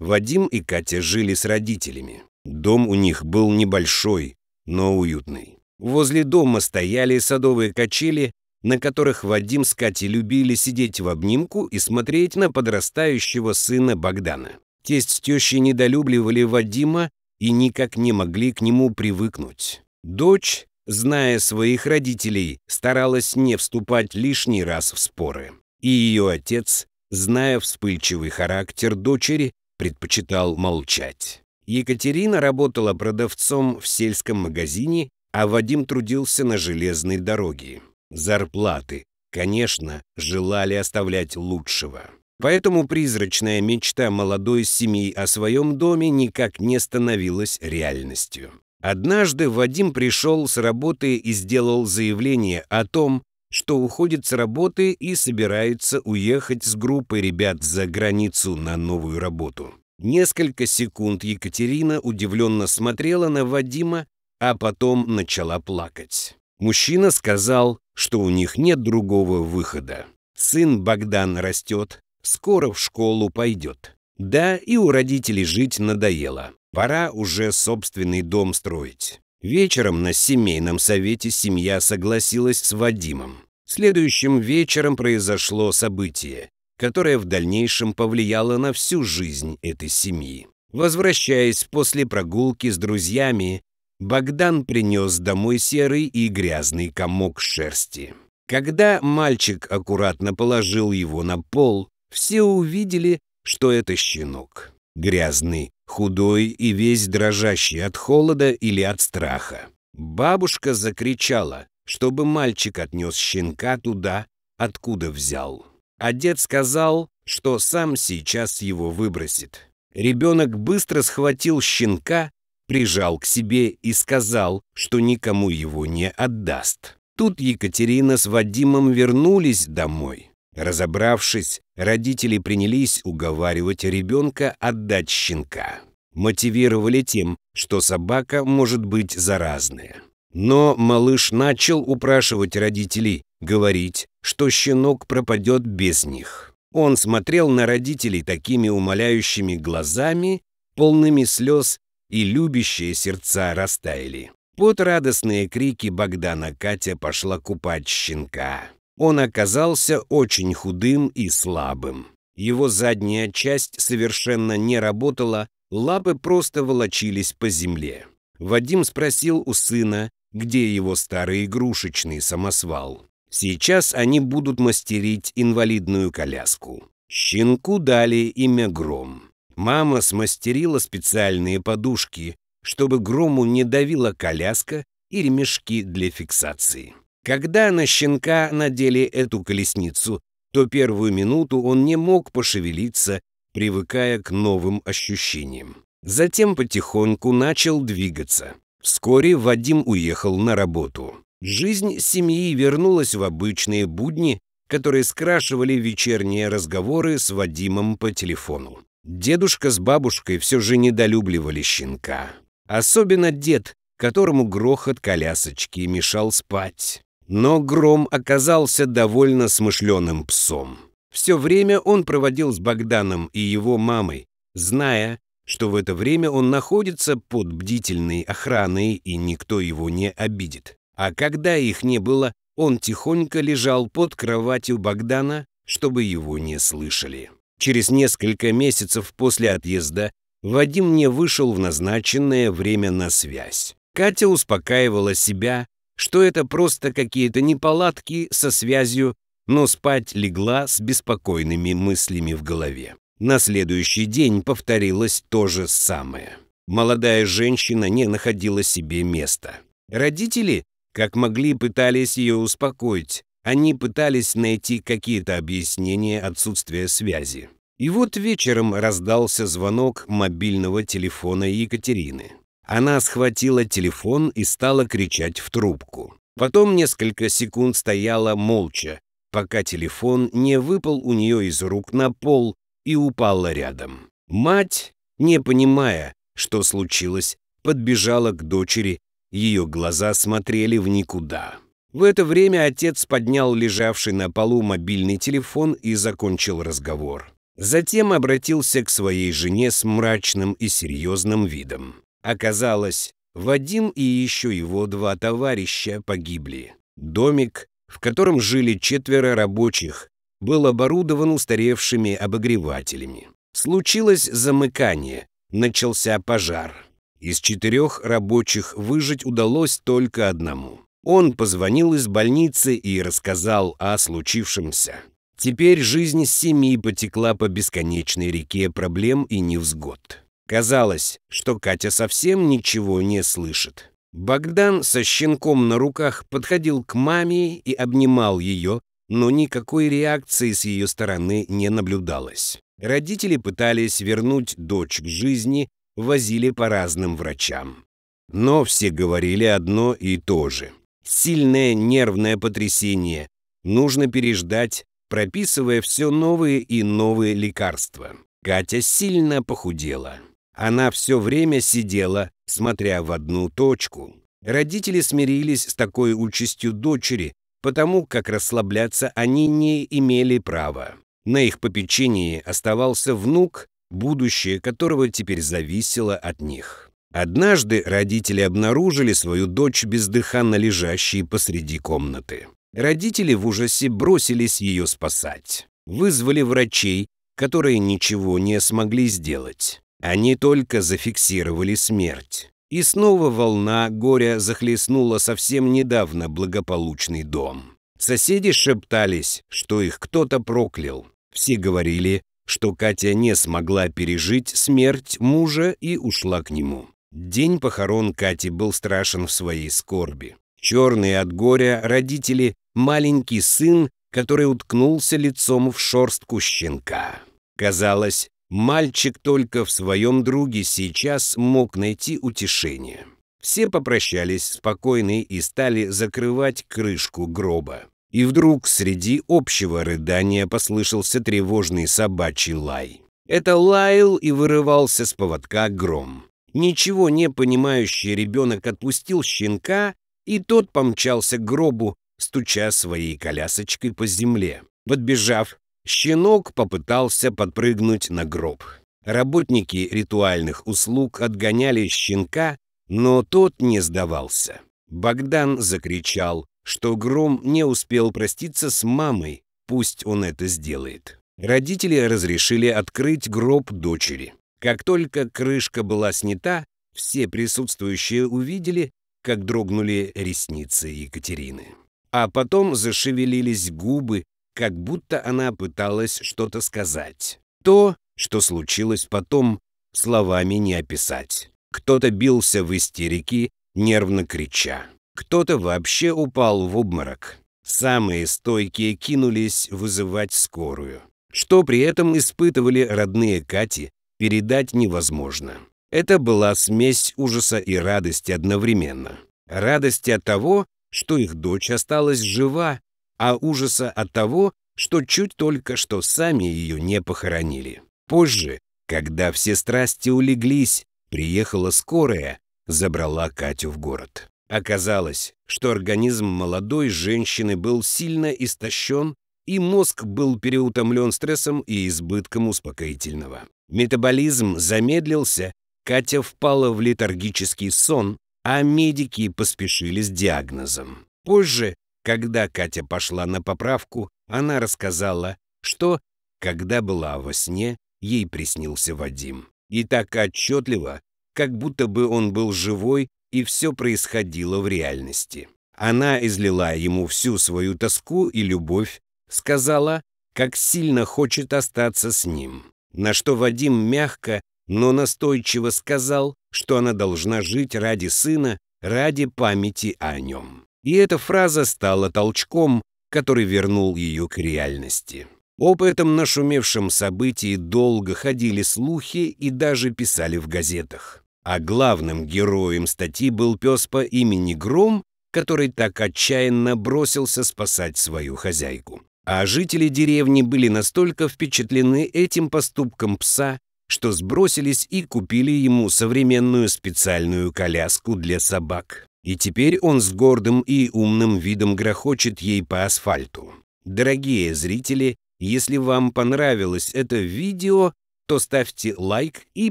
Вадим и Катя жили с родителями. Дом у них был небольшой, но уютный. Возле дома стояли садовые качели, на которых Вадим с Катей любили сидеть в обнимку и смотреть на подрастающего сына Богдана. Тесть с тещей недолюбливали Вадима и никак не могли к нему привыкнуть. Дочь, зная своих родителей, старалась не вступать лишний раз в споры. И ее отец, зная вспыльчивый характер дочери, предпочитал молчать. Екатерина работала продавцом в сельском магазине, а Вадим трудился на железной дороге. Зарплаты, конечно, желали оставлять лучшего. Поэтому призрачная мечта молодой семьи о своем доме никак не становилась реальностью. Однажды Вадим пришел с работы и сделал заявление о том, что уходит с работы и собирается уехать с группой ребят за границу на новую работу. Несколько секунд Екатерина удивленно смотрела на Вадима, а потом начала плакать. Мужчина сказал, что у них нет другого выхода. Сын Богдан растет, скоро в школу пойдет. Да, и у родителей жить надоело. Пора уже собственный дом строить. Вечером на семейном совете семья согласилась с Вадимом. Следующим вечером произошло событие, которое в дальнейшем повлияло на всю жизнь этой семьи. Возвращаясь после прогулки с друзьями, Богдан принес домой серый и грязный комок шерсти. Когда мальчик аккуратно положил его на пол, все увидели, что это щенок. Грязный, худой и весь дрожащий от холода или от страха. Бабушка закричала чтобы мальчик отнес щенка туда, откуда взял. А дед сказал, что сам сейчас его выбросит. Ребенок быстро схватил щенка, прижал к себе и сказал, что никому его не отдаст. Тут Екатерина с Вадимом вернулись домой. Разобравшись, родители принялись уговаривать ребенка отдать щенка. Мотивировали тем, что собака может быть заразная. Но малыш начал упрашивать родителей, говорить, что щенок пропадет без них. Он смотрел на родителей такими умоляющими глазами, полными слез, и любящие сердца растаяли. Под радостные крики Богдана Катя пошла купать щенка. Он оказался очень худым и слабым. Его задняя часть совершенно не работала, лапы просто волочились по земле. Вадим спросил у сына, где его старый игрушечный самосвал. Сейчас они будут мастерить инвалидную коляску. Щенку дали имя Гром. Мама смастерила специальные подушки, чтобы Грому не давила коляска и ремешки для фиксации. Когда на щенка надели эту колесницу, то первую минуту он не мог пошевелиться, привыкая к новым ощущениям. Затем потихоньку начал двигаться. Вскоре Вадим уехал на работу. Жизнь семьи вернулась в обычные будни, которые скрашивали вечерние разговоры с Вадимом по телефону. Дедушка с бабушкой все же недолюбливали щенка. Особенно дед, которому грохот колясочки мешал спать. Но Гром оказался довольно смышленым псом. Все время он проводил с Богданом и его мамой, зная, что в это время он находится под бдительной охраной и никто его не обидит. А когда их не было, он тихонько лежал под кроватью Богдана, чтобы его не слышали. Через несколько месяцев после отъезда Вадим не вышел в назначенное время на связь. Катя успокаивала себя, что это просто какие-то неполадки со связью, но спать легла с беспокойными мыслями в голове. На следующий день повторилось то же самое. Молодая женщина не находила себе места. Родители, как могли, пытались ее успокоить. Они пытались найти какие-то объяснения отсутствия связи. И вот вечером раздался звонок мобильного телефона Екатерины. Она схватила телефон и стала кричать в трубку. Потом несколько секунд стояла молча, пока телефон не выпал у нее из рук на пол, и упала рядом. Мать, не понимая, что случилось, подбежала к дочери, ее глаза смотрели в никуда. В это время отец поднял лежавший на полу мобильный телефон и закончил разговор. Затем обратился к своей жене с мрачным и серьезным видом. Оказалось, Вадим и еще его два товарища погибли. Домик, в котором жили четверо рабочих, был оборудован устаревшими обогревателями. Случилось замыкание, начался пожар. Из четырех рабочих выжить удалось только одному. Он позвонил из больницы и рассказал о случившемся. Теперь жизнь семьи потекла по бесконечной реке проблем и невзгод. Казалось, что Катя совсем ничего не слышит. Богдан со щенком на руках подходил к маме и обнимал ее, но никакой реакции с ее стороны не наблюдалось. Родители пытались вернуть дочь к жизни, возили по разным врачам. Но все говорили одно и то же. Сильное нервное потрясение. Нужно переждать, прописывая все новые и новые лекарства. Катя сильно похудела. Она все время сидела, смотря в одну точку. Родители смирились с такой участью дочери, потому как расслабляться они не имели права. На их попечении оставался внук, будущее которого теперь зависело от них. Однажды родители обнаружили свою дочь бездыханно лежащей посреди комнаты. Родители в ужасе бросились ее спасать. Вызвали врачей, которые ничего не смогли сделать. Они только зафиксировали смерть. И снова волна горя захлестнула совсем недавно благополучный дом. Соседи шептались, что их кто-то проклял. Все говорили, что Катя не смогла пережить смерть мужа и ушла к нему. День похорон Кати был страшен в своей скорби. Черные от горя родители, маленький сын, который уткнулся лицом в шорстку щенка. Казалось, Мальчик только в своем друге сейчас мог найти утешение. Все попрощались спокойные и стали закрывать крышку гроба. И вдруг среди общего рыдания послышался тревожный собачий лай. Это лаял и вырывался с поводка гром. Ничего не понимающий ребенок отпустил щенка, и тот помчался к гробу, стуча своей колясочкой по земле. Подбежав, Щенок попытался подпрыгнуть на гроб. Работники ритуальных услуг отгоняли щенка, но тот не сдавался. Богдан закричал, что Гром не успел проститься с мамой, пусть он это сделает. Родители разрешили открыть гроб дочери. Как только крышка была снята, все присутствующие увидели, как дрогнули ресницы Екатерины. А потом зашевелились губы, как будто она пыталась что-то сказать. То, что случилось потом, словами не описать. Кто-то бился в истерике, нервно крича. Кто-то вообще упал в обморок. Самые стойкие кинулись вызывать скорую. Что при этом испытывали родные Кати, передать невозможно. Это была смесь ужаса и радости одновременно. Радости от того, что их дочь осталась жива, а ужаса от того, что чуть только что сами ее не похоронили. Позже, когда все страсти улеглись, приехала скорая, забрала Катю в город. Оказалось, что организм молодой женщины был сильно истощен, и мозг был переутомлен стрессом и избытком успокоительного. Метаболизм замедлился, Катя впала в летаргический сон, а медики поспешили с диагнозом. Позже когда Катя пошла на поправку, она рассказала, что, когда была во сне, ей приснился Вадим. И так отчетливо, как будто бы он был живой, и все происходило в реальности. Она излила ему всю свою тоску и любовь, сказала, как сильно хочет остаться с ним. На что Вадим мягко, но настойчиво сказал, что она должна жить ради сына, ради памяти о нем. И эта фраза стала толчком, который вернул ее к реальности. Об этом нашумевшем событии долго ходили слухи и даже писали в газетах. А главным героем статьи был пес по имени Гром, который так отчаянно бросился спасать свою хозяйку. А жители деревни были настолько впечатлены этим поступком пса, что сбросились и купили ему современную специальную коляску для собак. И теперь он с гордым и умным видом грохочет ей по асфальту. Дорогие зрители, если вам понравилось это видео, то ставьте лайк и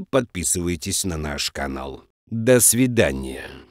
подписывайтесь на наш канал. До свидания.